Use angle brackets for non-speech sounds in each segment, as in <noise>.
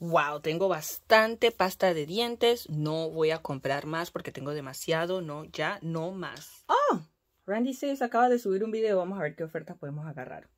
wow, tengo bastante pasta de dientes, no voy a comprar más porque tengo demasiado, no, ya, no más. ¡Oh! Randy Says acaba de subir un video, vamos a ver qué ofertas podemos agarrar.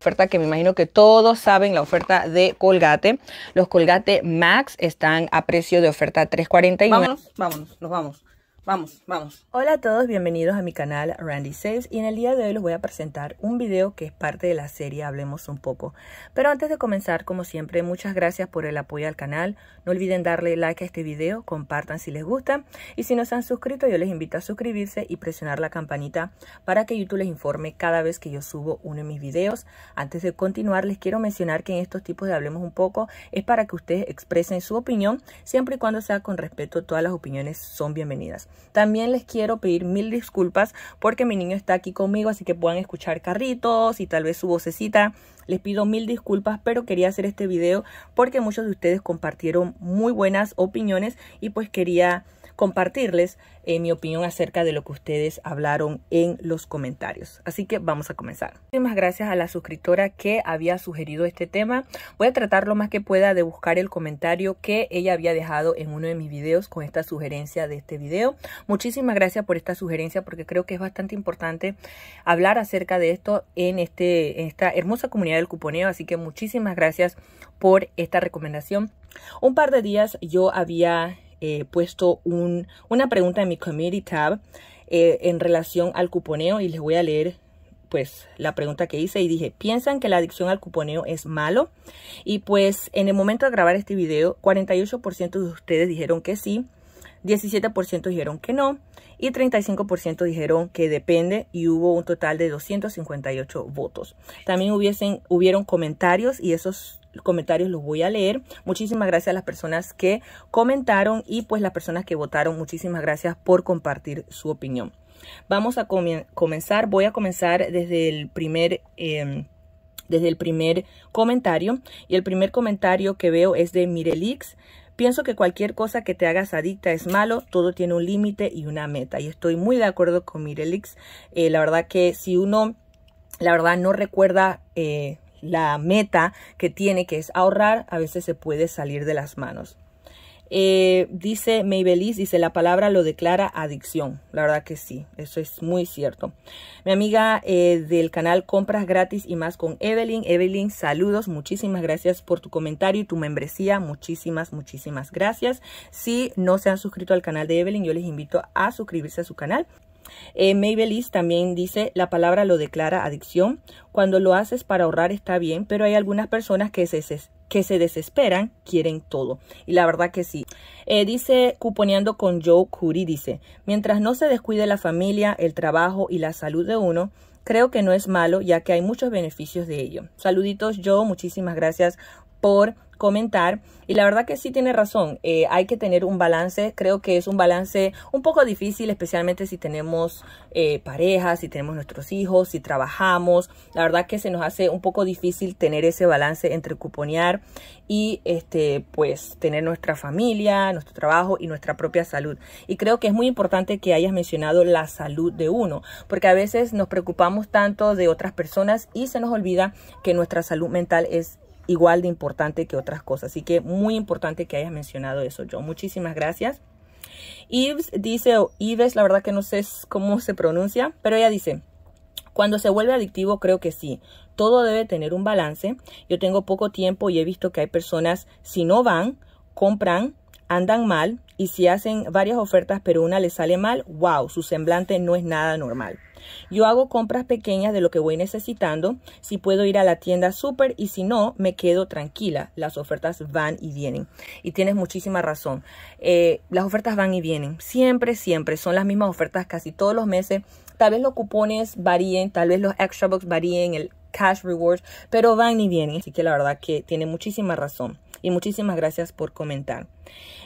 Oferta que me imagino que todos saben, la oferta de Colgate. Los Colgate Max están a precio de oferta 3.49. Vámonos, vámonos, nos vamos. Vamos, vamos. Hola a todos, bienvenidos a mi canal Randy Saves y en el día de hoy les voy a presentar un video que es parte de la serie Hablemos un poco. Pero antes de comenzar, como siempre, muchas gracias por el apoyo al canal. No olviden darle like a este video, compartan si les gusta y si no se han suscrito yo les invito a suscribirse y presionar la campanita para que YouTube les informe cada vez que yo subo uno de mis videos. Antes de continuar, les quiero mencionar que en estos tipos de Hablemos un poco es para que ustedes expresen su opinión siempre y cuando sea con respeto, todas las opiniones son bienvenidas. También les quiero pedir mil disculpas porque mi niño está aquí conmigo, así que puedan escuchar carritos y tal vez su vocecita. Les pido mil disculpas, pero quería hacer este video porque muchos de ustedes compartieron muy buenas opiniones y pues quería compartirles eh, mi opinión acerca de lo que ustedes hablaron en los comentarios. Así que vamos a comenzar. Muchísimas gracias a la suscriptora que había sugerido este tema. Voy a tratar lo más que pueda de buscar el comentario que ella había dejado en uno de mis videos con esta sugerencia de este video. Muchísimas gracias por esta sugerencia porque creo que es bastante importante hablar acerca de esto en, este, en esta hermosa comunidad del cuponeo. Así que muchísimas gracias por esta recomendación. Un par de días yo había puesto una pregunta en mi Community Tab eh, en relación al cuponeo y les voy a leer pues la pregunta que hice y dije, ¿piensan que la adicción al cuponeo es malo? Y pues en el momento de grabar este video, 48% de ustedes dijeron que sí, 17% dijeron que no y 35% dijeron que depende y hubo un total de 258 votos. También hubiesen, hubieron comentarios y esos los comentarios los voy a leer. Muchísimas gracias a las personas que comentaron y pues las personas que votaron. Muchísimas gracias por compartir su opinión. Vamos a comenzar. Voy a comenzar desde el primer... Em, desde el primer comentario y el primer comentario que veo es de Mirelix. Pienso que cualquier cosa que te hagas adicta es malo, todo tiene un límite y una meta. Y estoy muy de acuerdo con Mirelix. Eh, la verdad que si uno, la verdad no recuerda eh, la meta que tiene, que es ahorrar, a veces se puede salir de las manos. Eh, dice Maybellis: dice la palabra lo declara adicción. La verdad que sí, eso es muy cierto. Mi amiga eh, del canal Compras Gratis y más con Evelyn. Evelyn, saludos, muchísimas gracias por tu comentario y tu membresía. Muchísimas, muchísimas gracias. Si no se han suscrito al canal de Evelyn, yo les invito a suscribirse a su canal. Eh, también dice, la palabra lo declara adicción. Cuando lo haces para ahorrar está bien, pero hay algunas personas que se, que se desesperan, quieren todo. Y la verdad que sí. Eh, dice, cuponeando con Joe Curry, dice, mientras no se descuide la familia, el trabajo y la salud de uno, creo que no es malo, ya que hay muchos beneficios de ello. Saluditos Joe, muchísimas gracias por comentar. Y la verdad que sí tiene razón, eh, hay que tener un balance, creo que es un balance un poco difícil, especialmente si tenemos eh, parejas, si tenemos nuestros hijos, si trabajamos. La verdad que se nos hace un poco difícil tener ese balance entre cuponear y este pues tener nuestra familia, nuestro trabajo y nuestra propia salud. Y creo que es muy importante que hayas mencionado la salud de uno, porque a veces nos preocupamos tanto de otras personas y se nos olvida que nuestra salud mental es igual de importante que otras cosas. Así que muy importante que hayas mencionado eso, yo. Muchísimas gracias. Yves dice, o Ives, la verdad que no sé cómo se pronuncia, pero ella dice, cuando se vuelve adictivo creo que sí, todo debe tener un balance. Yo tengo poco tiempo y he visto que hay personas, si no van, compran andan mal y si hacen varias ofertas pero una les sale mal, wow, su semblante no es nada normal. Yo hago compras pequeñas de lo que voy necesitando, si puedo ir a la tienda súper y si no, me quedo tranquila. Las ofertas van y vienen. Y tienes muchísima razón. Eh, las ofertas van y vienen. Siempre, siempre. Son las mismas ofertas casi todos los meses. Tal vez los cupones varíen, tal vez los extra bucks varíen, el cash rewards, pero van y vienen. Así que la verdad que tiene muchísima razón. Y muchísimas gracias por comentar.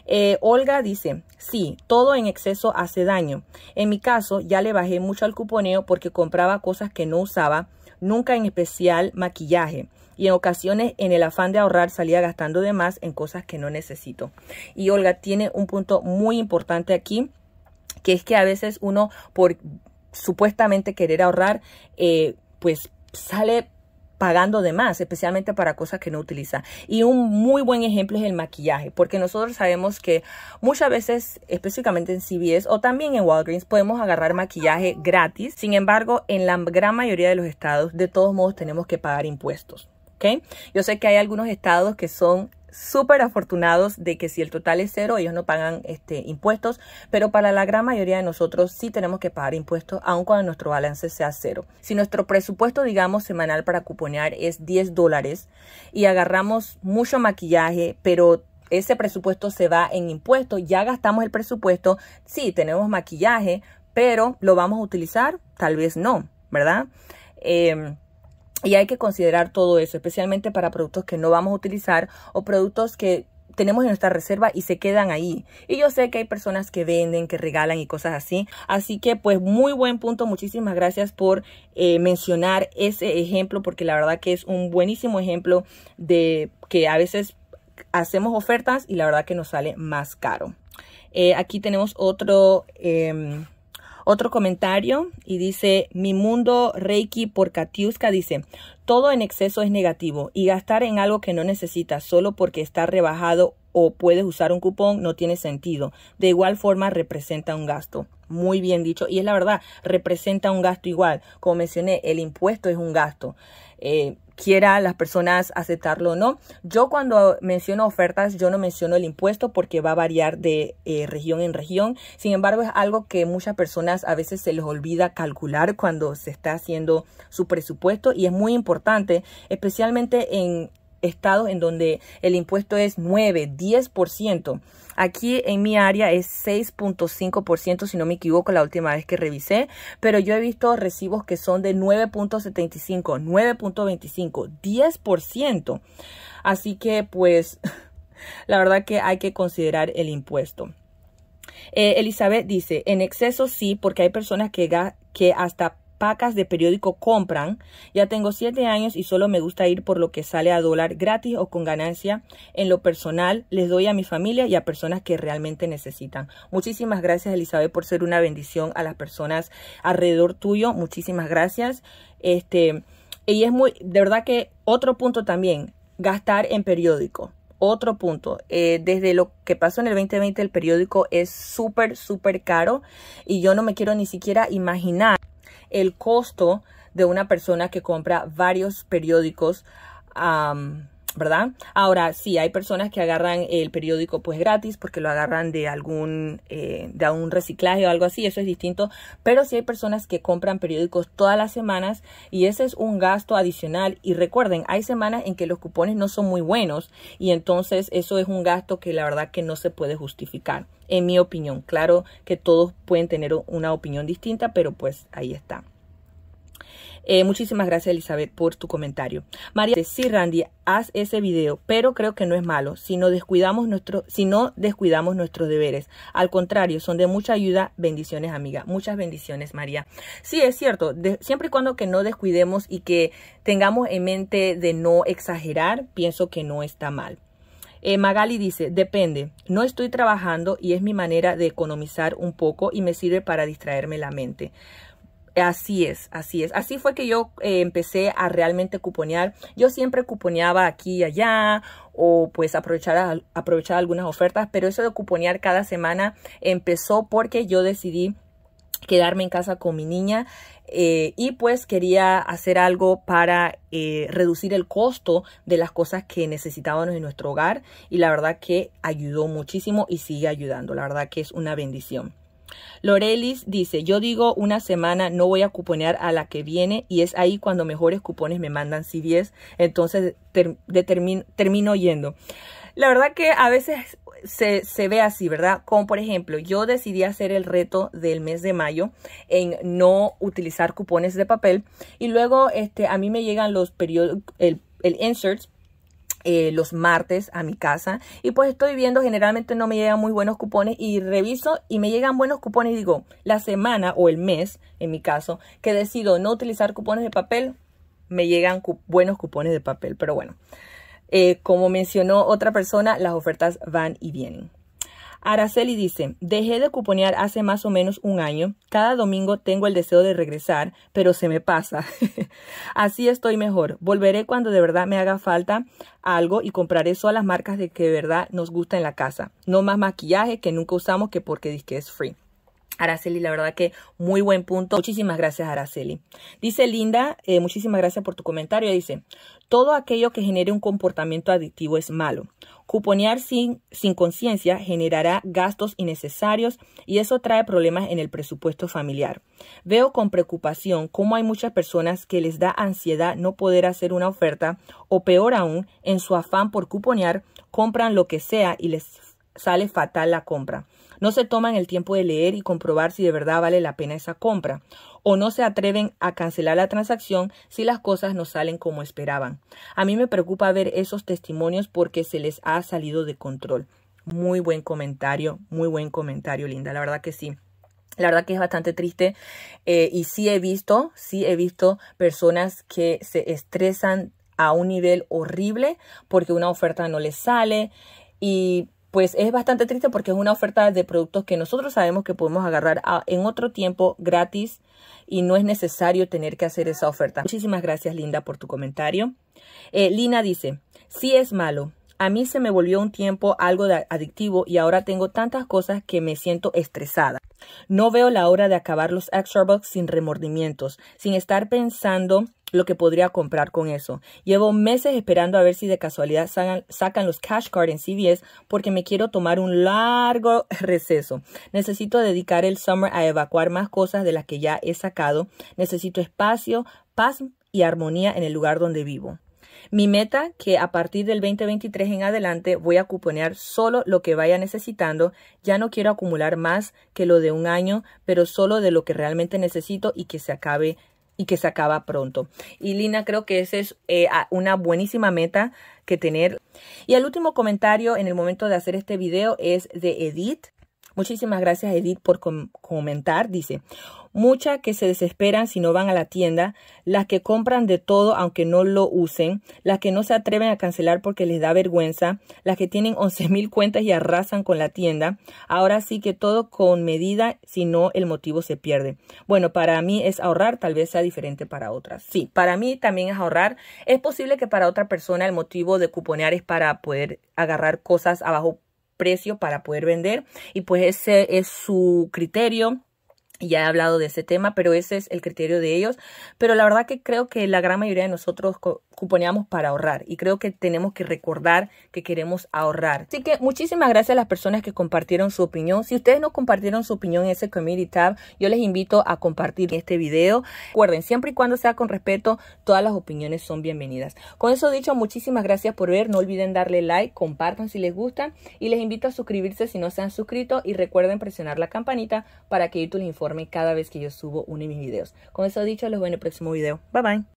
Eh, Olga dice, sí, todo en exceso hace daño. En mi caso, ya le bajé mucho al cuponeo porque compraba cosas que no usaba, nunca en especial maquillaje. Y en ocasiones, en el afán de ahorrar, salía gastando de más en cosas que no necesito. Y Olga tiene un punto muy importante aquí, que es que a veces uno, por supuestamente querer ahorrar, eh, pues sale pagando de más, especialmente para cosas que no utiliza. Y un muy buen ejemplo es el maquillaje, porque nosotros sabemos que muchas veces, específicamente en CVS o también en Walgreens, podemos agarrar maquillaje gratis. Sin embargo, en la gran mayoría de los estados, de todos modos, tenemos que pagar impuestos. Yo sé que hay algunos estados que son súper afortunados de que si el total es cero, ellos no pagan este, impuestos, pero para la gran mayoría de nosotros sí tenemos que pagar impuestos, aun cuando nuestro balance sea cero. Si nuestro presupuesto, digamos, semanal para cuponear es 10 dólares y agarramos mucho maquillaje, pero ese presupuesto se va en impuestos, ya gastamos el presupuesto, sí, tenemos maquillaje, pero ¿lo vamos a utilizar? Tal vez no, ¿verdad? Em, y hay que considerar todo eso, especialmente para productos que no vamos a utilizar o productos que tenemos en nuestra reserva y se quedan ahí. Y yo sé que hay personas que venden, que regalan y cosas así. Así que pues muy buen punto. Muchísimas gracias por eh, mencionar ese ejemplo porque la verdad que es un buenísimo ejemplo de que a veces hacemos ofertas y la verdad que nos sale más caro. Eh, aquí tenemos otro... Em, otro comentario y dice, mi mundo Reiki por Katiuska dice, todo en exceso es negativo y gastar en algo que no necesitas solo porque está rebajado o puedes usar un cupón no tiene sentido. De igual forma representa un gasto. Muy bien dicho. Y es la verdad, representa un gasto igual. Como mencioné, el impuesto es un gasto. Eh, quiera las personas aceptarlo o no. Yo cuando menciono ofertas, yo no menciono el impuesto porque va a variar de eh, región en región. Sin embargo, es algo que muchas personas a veces se les olvida calcular cuando se está haciendo su presupuesto y es muy importante, especialmente en estados en donde el impuesto es 9, 10%. Aquí en mi área es 6.5%, si no me equivoco, la última vez que revisé, pero yo he visto recibos que son de 9.75, 9.25, 10%. Así que pues <laughs> la verdad que hay que considerar el impuesto. Eh, Elizabeth dice, en exceso sí, porque hay personas que, que hasta pacas de periódico compran. Ya tengo siete años y solo me gusta ir por lo que sale a dólar gratis o con ganancia. En lo personal, les doy a mi familia y a personas que realmente necesitan. Muchísimas gracias, Elizabeth, por ser una bendición a las personas alrededor tuyo. Muchísimas gracias. Este, y es muy, de verdad que otro punto también, gastar en periódico. Otro punto, eh, desde lo que pasó en el 2020 el periódico es súper, súper caro y yo no me quiero ni siquiera imaginar el costo de una persona que compra varios periódicos ¿verdad? Ahora, sí, hay personas que agarran el periódico pues gratis porque lo agarran de algún, eh, de algún reciclaje o algo así, eso es distinto, pero sí hay personas que compran periódicos todas las semanas y ese es un gasto adicional y recuerden, hay semanas en que los cupones no son muy buenos y entonces eso es un gasto que la verdad que no se puede justificar, en mi opinión. Claro que todos pueden tener una opinión distinta, pero pues ahí está. Eh, muchísimas gracias, Elizabeth, por tu comentario. María, sí, Randy, haz ese video, pero creo que no es malo si no descuidamos, nuestro, si no descuidamos nuestros deberes. Al contrario, son de mucha ayuda. Bendiciones, amiga. Muchas bendiciones, María. Sí, es cierto, siempre y cuando que no descuidemos y que tengamos en mente de no exagerar, pienso que no está mal. Eh, Magali dice, depende, no estoy trabajando y es mi manera de economizar un poco y me sirve para distraerme la mente. Así es, así es. Así fue que yo eh, empecé a realmente cuponear. Yo siempre cuponeaba aquí y allá o pues aprovechar, aprovechar algunas ofertas, pero eso de cuponear cada semana empezó porque yo decidí quedarme en casa con mi niña eh, y pues quería hacer algo para eh, reducir el costo de las cosas que necesitábamos en nuestro hogar y la verdad que ayudó muchísimo y sigue ayudando, la verdad que es una bendición. Lorelis dice, yo digo una semana, no voy a cuponear a la que viene y es ahí cuando mejores cupones me mandan 10, entonces termino yendo. La verdad que a veces se, ve así, ¿verdad? Como por ejemplo, yo decidí hacer el reto del mes de mayo en no utilizar cupones de papel y luego este, a mí me llegan los periodos, el, el inserts eh, los martes a mi casa y pues estoy viendo generalmente no me llegan muy buenos cupones y reviso y me llegan buenos cupones y digo la semana o el mes en mi caso que decido no utilizar cupones de papel me llegan buenos cupones de papel pero bueno eh, como mencionó otra persona las ofertas van y vienen Araceli dice, dejé de cuponear hace más o menos un año. Cada domingo tengo el deseo de regresar, pero se me pasa. <laughs> Así estoy mejor. Volveré cuando de verdad me haga falta algo y compraré solo las marcas de que de verdad nos gusta en la casa. No más maquillaje que nunca usamos que porque dice que es free. Araceli, la verdad que muy buen punto. Muchísimas gracias, Araceli. Dice Linda, eh, muchísimas gracias por tu comentario. Dice, todo aquello que genere un comportamiento adictivo es malo. Cuponear sin, sin conciencia generará gastos innecesarios y eso trae problemas en el presupuesto familiar. Veo con preocupación cómo hay muchas personas que les da ansiedad no poder hacer una oferta o peor aún, en su afán por cuponear, compran lo que sea y les sale fatal la compra no se toman el tiempo de leer y comprobar si de verdad vale la pena esa compra, o no se atreven a cancelar la transacción si las cosas no salen como esperaban. A mí me preocupa ver esos testimonios porque se les ha salido de control. Muy buen comentario, muy buen comentario, Linda, la verdad que sí. La verdad que es bastante triste eh, y sí he visto, sí he visto personas que se estresan a un nivel horrible porque una oferta no les sale y pues es bastante triste porque es una oferta de productos que nosotros sabemos que podemos agarrar ah, en otro tiempo gratis y no es necesario tener que hacer esa oferta. Muchísimas gracias, Linda, por tu comentario. Eh, Lina dice, sí es malo, a mí se me volvió un tiempo algo adictivo y ahora tengo tantas cosas que me siento estresada. No veo la hora de acabar los extra bucks sin remordimientos, sin estar pensando lo que podría comprar con eso. Llevo meses esperando a ver si de casualidad sacan, los cash cards en CVS porque me quiero tomar un largo <laughs> receso. Necesito dedicar el summer a evacuar más cosas de las que ya he sacado. Necesito espacio, paz y armonía en el lugar donde vivo. Mi meta que a partir del 2023 en adelante voy a cuponear solo lo que vaya necesitando. Ya no quiero acumular más que lo de un año, pero solo de lo que realmente necesito y que se acabe y que se acaba pronto. Y Lina, creo que esa es eh, una buenísima meta que tener. Y el último comentario en el momento de hacer este video es de Edith. Muchísimas gracias Edith por comentar. Dice, muchas que se desesperan si no van a la tienda, las que compran de todo aunque no lo usen, las que no se atreven a cancelar porque les da vergüenza, las que tienen 11.000 cuentas y arrasan con la tienda. Ahora sí que todo con medida, si no el motivo se pierde. Bueno, para mí es ahorrar, tal vez sea diferente para otras. Sí, para mí también es ahorrar. Es posible que para otra persona el motivo de cuponear es para poder agarrar cosas a bajo precio para poder vender y pues ese es su criterio ya he hablado de ese tema, pero ese es el criterio de ellos. Pero la verdad que creo que la gran mayoría de nosotros cuponeamos para ahorrar y creo que tenemos que recordar que queremos ahorrar. Así que muchísimas gracias a las personas que compartieron su opinión. Si ustedes no compartieron su opinión en ese community tab, yo les invito a compartir este video. Recuerden, siempre y cuando sea con respeto, todas las opiniones son bienvenidas. Con eso dicho, muchísimas gracias por ver. No olviden darle like, compartan si les gusta y les invito a suscribirse si no se han suscrito y recuerden presionar la campanita para que YouTube les informe cada vez que yo subo uno de mis videos. Con eso dicho, los veo en el próximo video. Bye bye.